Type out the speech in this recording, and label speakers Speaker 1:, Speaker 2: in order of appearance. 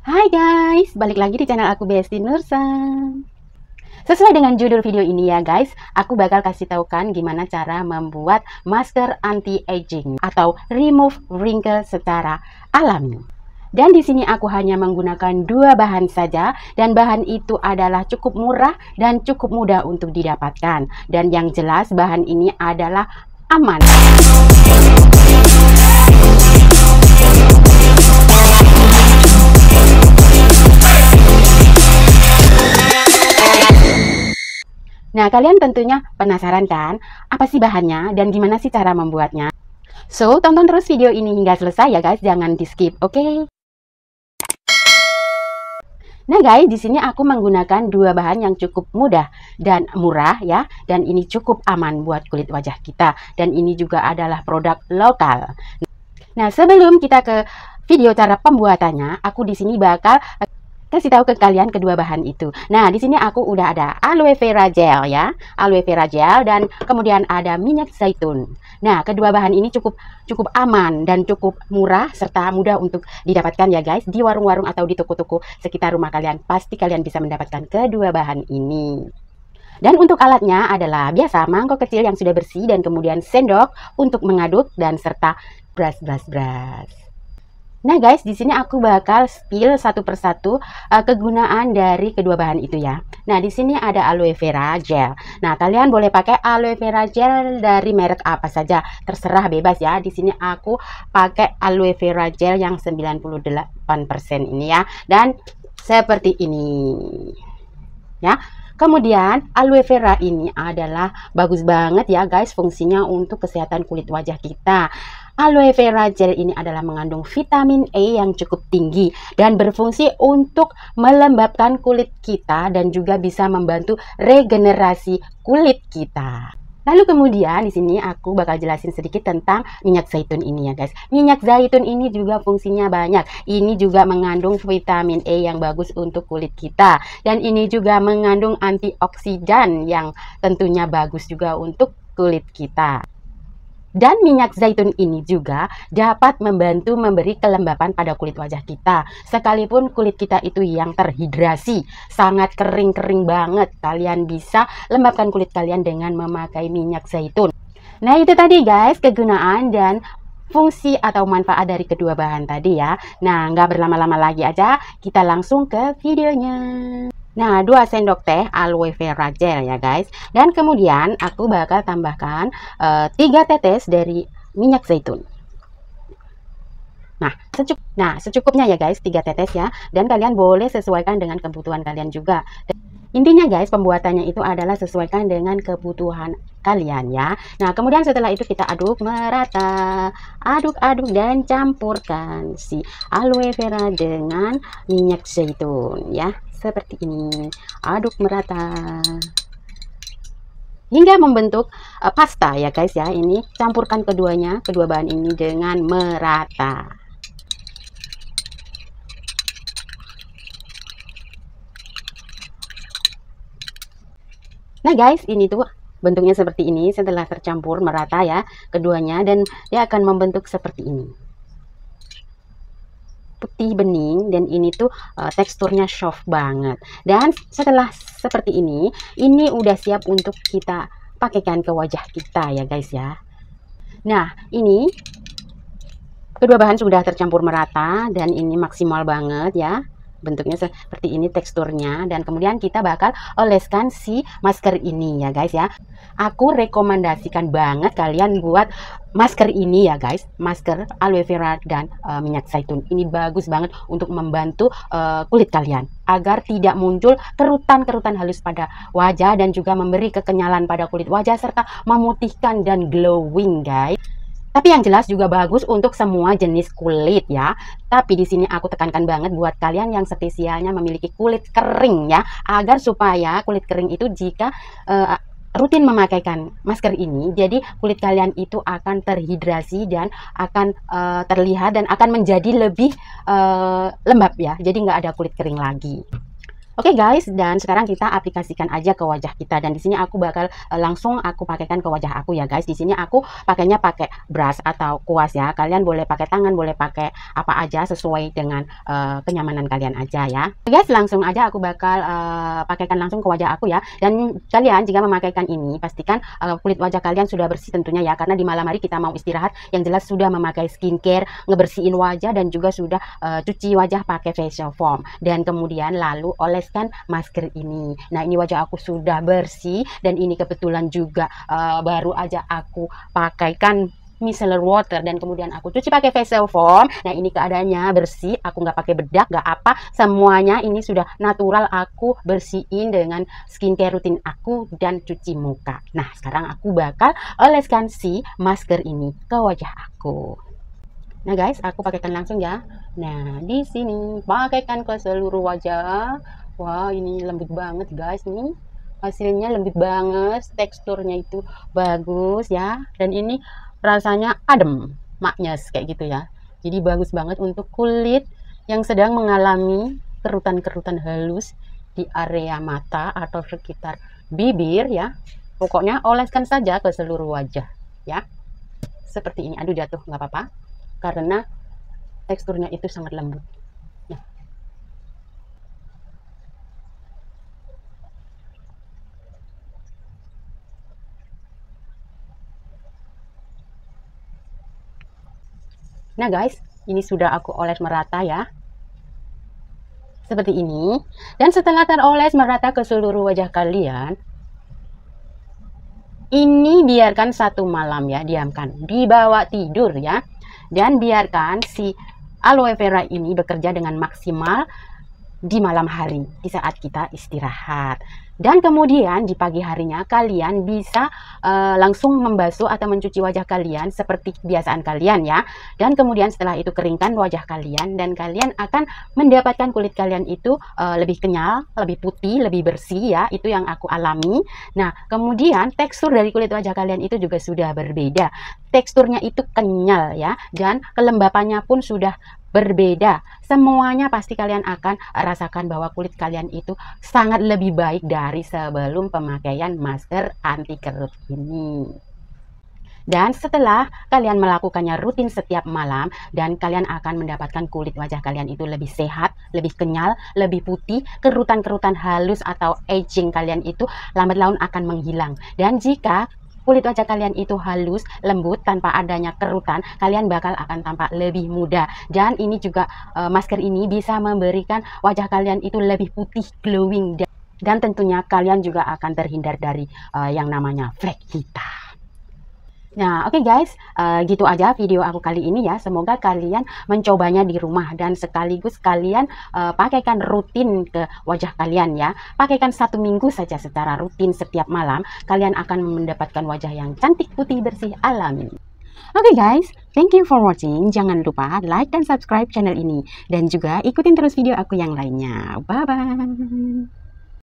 Speaker 1: Hai guys, balik lagi di channel aku Besti Nursan. Sesuai dengan judul video ini ya guys, aku bakal kasih tahu kan gimana cara membuat masker anti aging atau remove wrinkle secara alami. Dan di sini aku hanya menggunakan dua bahan saja dan bahan itu adalah cukup murah dan cukup mudah untuk didapatkan. Dan yang jelas bahan ini adalah aman. Nah, kalian tentunya penasaran kan? Apa sih bahannya dan gimana sih cara membuatnya? So, tonton terus video ini hingga selesai ya guys, jangan di-skip, oke? Okay? Nah guys, di sini aku menggunakan dua bahan yang cukup mudah dan murah ya. Dan ini cukup aman buat kulit wajah kita. Dan ini juga adalah produk lokal. Nah sebelum kita ke video cara pembuatannya, aku di sini bakal kasih tahu ke kalian kedua bahan itu. Nah, di sini aku udah ada aloe vera gel ya, aloe vera gel dan kemudian ada minyak zaitun. Nah, kedua bahan ini cukup cukup aman dan cukup murah serta mudah untuk didapatkan ya guys di warung-warung atau di toko-toko sekitar rumah kalian. Pasti kalian bisa mendapatkan kedua bahan ini. Dan untuk alatnya adalah biasa mangkok kecil yang sudah bersih dan kemudian sendok untuk mengaduk dan serta brush brush brush. Nah guys, di sini aku bakal spill satu persatu uh, kegunaan dari kedua bahan itu ya. Nah di sini ada aloe vera gel. Nah kalian boleh pakai aloe vera gel dari merek apa saja, terserah bebas ya. Di sini aku pakai aloe vera gel yang 98% ini ya, dan seperti ini ya. Kemudian aloe vera ini adalah bagus banget ya guys fungsinya untuk kesehatan kulit wajah kita. Aloe vera gel ini adalah mengandung vitamin E yang cukup tinggi dan berfungsi untuk melembabkan kulit kita dan juga bisa membantu regenerasi kulit kita. Lalu kemudian di sini aku bakal jelasin sedikit tentang minyak zaitun ini ya guys. Minyak zaitun ini juga fungsinya banyak. Ini juga mengandung vitamin E yang bagus untuk kulit kita dan ini juga mengandung antioksidan yang tentunya bagus juga untuk kulit kita. Dan minyak zaitun ini juga dapat membantu memberi kelembapan pada kulit wajah kita. Sekalipun kulit kita itu yang terhidrasi, sangat kering-kering banget, kalian bisa lembabkan kulit kalian dengan memakai minyak zaitun. Nah, itu tadi guys kegunaan dan fungsi atau manfaat dari kedua bahan tadi ya. Nah, nggak berlama-lama lagi aja, kita langsung ke videonya. Nah, 2 sendok teh aloe vera gel ya guys. Dan kemudian aku bakal tambahkan e, eh, 3 tetes dari minyak zaitun. Nah, secuk nah, secukupnya ya guys, 3 tetes ya. Dan kalian boleh sesuaikan dengan kebutuhan kalian juga. Intinya guys, pembuatannya itu adalah sesuaikan dengan kebutuhan kalian ya. Nah, kemudian setelah itu kita aduk merata. Aduk-aduk dan campurkan si aloe vera dengan minyak zaitun ya seperti ini. Aduk merata hingga membentuk uh, pasta ya guys ya. Ini campurkan keduanya, kedua bahan ini dengan merata. Nah guys, ini tuh bentuknya seperti ini setelah tercampur merata ya keduanya dan dia akan membentuk seperti ini putih bening dan ini tuh uh, teksturnya soft banget dan setelah seperti ini ini udah siap untuk kita pakaikan ke wajah kita ya guys ya nah ini kedua bahan sudah tercampur merata dan ini maksimal banget ya bentuknya seperti ini teksturnya dan kemudian kita bakal oleskan si masker ini ya guys ya aku rekomendasikan banget kalian buat masker ini ya guys masker aloe vera dan uh, minyak zaitun ini bagus banget untuk membantu uh, kulit kalian agar tidak muncul kerutan-kerutan halus pada wajah dan juga memberi kekenyalan pada kulit wajah serta memutihkan dan glowing guys tapi yang jelas juga bagus untuk semua jenis kulit ya. Tapi di sini aku tekankan banget buat kalian yang spesialnya memiliki kulit kering ya, agar supaya kulit kering itu jika uh, rutin memakaikan masker ini, jadi kulit kalian itu akan terhidrasi dan akan uh, terlihat dan akan menjadi lebih uh, lembab ya. Jadi nggak ada kulit kering lagi. Oke okay guys, dan sekarang kita aplikasikan aja ke wajah kita dan di sini aku bakal eh, langsung aku pakaikan ke wajah aku ya guys. Di sini aku pakainya pakai brush atau kuas ya. Kalian boleh pakai tangan, boleh pakai apa aja sesuai dengan uh, kenyamanan kalian aja ya. Oke guys, langsung aja aku bakal uh, pakaikan langsung ke wajah aku ya. Dan kalian jika memakaikan ini pastikan uh, kulit wajah kalian sudah bersih tentunya ya karena di malam hari kita mau istirahat yang jelas sudah memakai skincare, ngebersihin wajah dan juga sudah uh, cuci wajah pakai facial foam dan kemudian lalu oles melepaskan masker ini. Nah, ini wajah aku sudah bersih dan ini kebetulan juga uh, baru aja aku pakaikan micellar water dan kemudian aku cuci pakai facial foam. Nah ini keadaannya bersih, aku nggak pakai bedak, nggak apa, semuanya ini sudah natural aku bersihin dengan skincare rutin aku dan cuci muka. Nah sekarang aku bakal oleskan si masker ini ke wajah aku. Nah guys, aku pakaikan langsung ya. Nah di sini pakaikan ke seluruh wajah wow ini lembut banget guys nih hasilnya lembut banget teksturnya itu bagus ya dan ini rasanya adem maknyas kayak gitu ya jadi bagus banget untuk kulit yang sedang mengalami kerutan-kerutan halus di area mata atau sekitar bibir ya pokoknya oleskan saja ke seluruh wajah ya seperti ini aduh jatuh nggak apa-apa karena teksturnya itu sangat lembut Nah guys, ini sudah aku oles merata ya. Seperti ini. Dan setelah teroles merata ke seluruh wajah kalian, ini biarkan satu malam ya, diamkan. Dibawa tidur ya. Dan biarkan si aloe vera ini bekerja dengan maksimal di malam hari, di saat kita istirahat. Dan kemudian di pagi harinya kalian bisa uh, langsung membasuh atau mencuci wajah kalian seperti kebiasaan kalian ya. Dan kemudian setelah itu keringkan wajah kalian dan kalian akan mendapatkan kulit kalian itu uh, lebih kenyal, lebih putih, lebih bersih ya. Itu yang aku alami. Nah, kemudian tekstur dari kulit wajah kalian itu juga sudah berbeda. Teksturnya itu kenyal ya dan kelembapannya pun sudah berbeda. Semuanya pasti kalian akan rasakan bahwa kulit kalian itu sangat lebih baik dari sebelum pemakaian masker anti kerut ini. Dan setelah kalian melakukannya rutin setiap malam dan kalian akan mendapatkan kulit wajah kalian itu lebih sehat, lebih kenyal, lebih putih, kerutan-kerutan halus atau aging kalian itu lambat laun akan menghilang. Dan jika kulit wajah kalian itu halus, lembut, tanpa adanya kerutan, kalian bakal akan tampak lebih muda. Dan ini juga e, masker ini bisa memberikan wajah kalian itu lebih putih, glowing, dan, tentunya kalian juga akan terhindar dari e, yang namanya flek hitam. Nah, oke okay guys, uh, gitu aja video aku kali ini ya. Semoga kalian mencobanya di rumah dan sekaligus kalian uh, pakaikan rutin ke wajah kalian ya. Pakaikan satu minggu saja secara rutin setiap malam. Kalian akan mendapatkan wajah yang cantik, putih, bersih, alami. Oke okay guys, thank you for watching. Jangan lupa like dan subscribe channel ini. Dan juga ikutin terus video aku yang lainnya. Bye-bye.